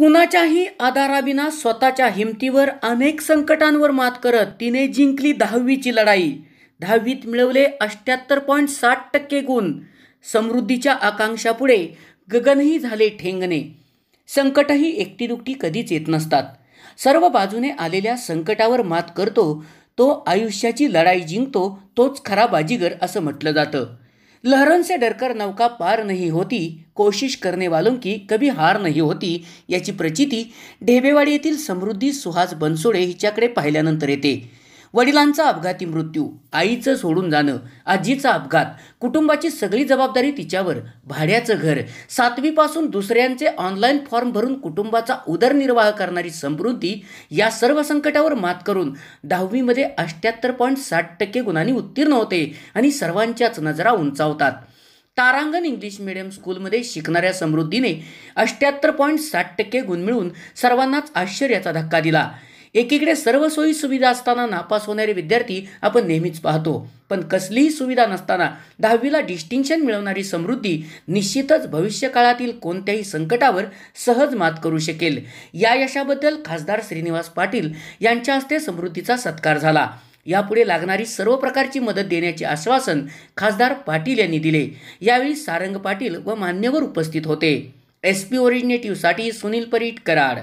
कुणाच्याही आधाराविना स्वतःच्या हिमतीवर अनेक संकटांवर मात करत तिने जिंकली दहावीची लढाई दहावीत मिळवले अष्ट्याहत्तर पॉईंट साठ टक्के गुण समृद्धीच्या आकांक्षापुढे गगनही झाले ठेंगणे संकटही एकटी कधीच येत नसतात सर्व बाजूने आलेल्या संकटावर मात करतो तो आयुष्याची लढाई जिंकतो तोच खरा बाजीगर असं म्हटलं जातं लहरांचे से डरकर नौका पार नहीं होती कोशिश करने वालों की कभी हार नाही होती याची प्रचिती ढेबेवाडी येथील समृद्धी सुहास बनसोडे हिच्याकडे पाहिल्यानंतर येते वडिलांचा अपघाती मृत्यू आईचं सोडून जाणं आजीचा अपघात कुटुंबाची सगळी जबाबदारी तिच्यावर भाड्याचं घर सातवीपासून दुसऱ्यांचे ऑनलाईन फॉर्म भरून कुटुंबाचा उदरनिर्वाह करणारी समृद्धी या सर्व संकटावर मात करून दहावीमध्ये अष्ट्याहत्तर पॉईंट साठ टक्के गुणांनी उत्तीर्ण होते आणि सर्वांच्याच नजरा उंचावतात तारांगण इंग्लिश मिडियम स्कूलमध्ये शिकणाऱ्या समृद्धीने अष्ट्याहत्तर पॉईंट साठ टक्के गुण मिळून सर्वांनाच आश्चर्याचा धक्का दिला एकीकडे सर्व सोयी सुविधा असताना नापास होणारे विद्यार्थी आपण नेहमीच पाहतो पण कसलीही सुविधा नसताना दहावीला डिस्टिंक्शन मिळवणारी समृद्धी निश्चितच भविष्यकाळातील कोणत्याही संकटावर सहज मात करू शकेल या यशाबद्दल खासदार श्रीनिवास पाटील यांच्या हस्ते समृद्धीचा सत्कार झाला यापुढे लागणारी सर्व प्रकारची मदत देण्याचे आश्वासन खासदार पाटील यांनी दिले यावेळी सारंग पाटील व मान्यवर उपस्थित होते एस पी ओरिजिनेटिव्हसाठी सुनील परीट कराड